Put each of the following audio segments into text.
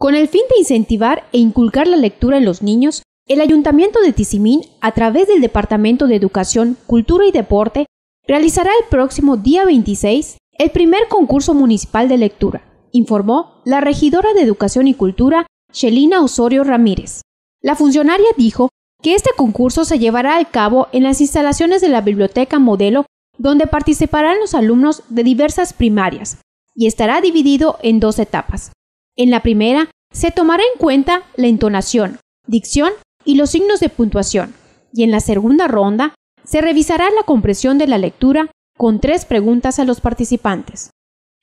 Con el fin de incentivar e inculcar la lectura en los niños, el Ayuntamiento de Tizimín, a través del Departamento de Educación, Cultura y Deporte, realizará el próximo día 26 el primer concurso municipal de lectura, informó la regidora de Educación y Cultura, Shelina Osorio Ramírez. La funcionaria dijo que este concurso se llevará a cabo en las instalaciones de la Biblioteca Modelo, donde participarán los alumnos de diversas primarias, y estará dividido en dos etapas. En la primera, se tomará en cuenta la entonación, dicción y los signos de puntuación, y en la segunda ronda, se revisará la compresión de la lectura con tres preguntas a los participantes.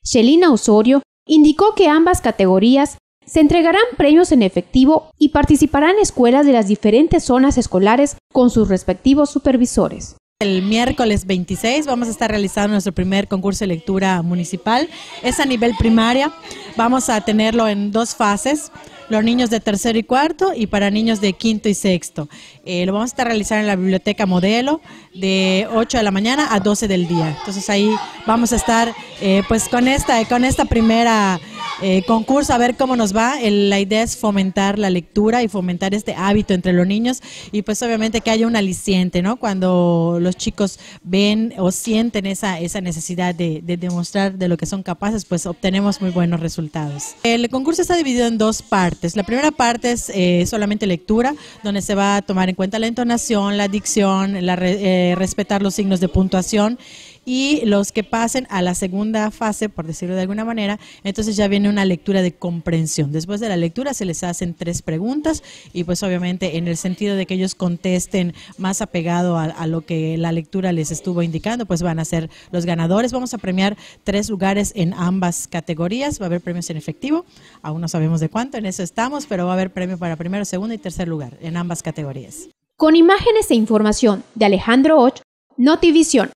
Shelina Osorio indicó que ambas categorías se entregarán premios en efectivo y participarán escuelas de las diferentes zonas escolares con sus respectivos supervisores. El miércoles 26 vamos a estar realizando nuestro primer concurso de lectura municipal. Es a nivel primaria. Vamos a tenerlo en dos fases. Los niños de tercero y cuarto y para niños de quinto y sexto. Eh, lo vamos a estar realizando en la biblioteca modelo de 8 de la mañana a 12 del día. Entonces ahí vamos a estar eh, pues con esta, con esta primera... Eh, concurso, a ver cómo nos va. la idea es fomentar la lectura y fomentar este hábito entre los niños y pues obviamente que haya un aliciente, ¿no? Cuando los chicos ven o sienten esa, esa necesidad de, demostrar de lo que son capaces, pues obtenemos muy buenos resultados. El concurso está dividido en dos partes. La primera parte es eh, solamente lectura, donde se va a tomar en cuenta la entonación, la dicción, la, eh, respetar los signos de puntuación y los que pasen a la segunda fase, por decirlo de alguna manera, entonces ya viene una lectura de comprensión. Después de la lectura se les hacen tres preguntas y pues obviamente en el sentido de que ellos contesten más apegado a, lo que la lectura les estuvo indicando, pues van a ser los ganadores. Vamos a premiar tres lugares en ambas categorías. Va a haber premios en efectivo, aún no sabemos de cuánto, en eso estamos, pero va a haber premio para primero, segundo y tercer lugar en ambas categorías. Con imágenes e información de Alejandro Och, Notivision.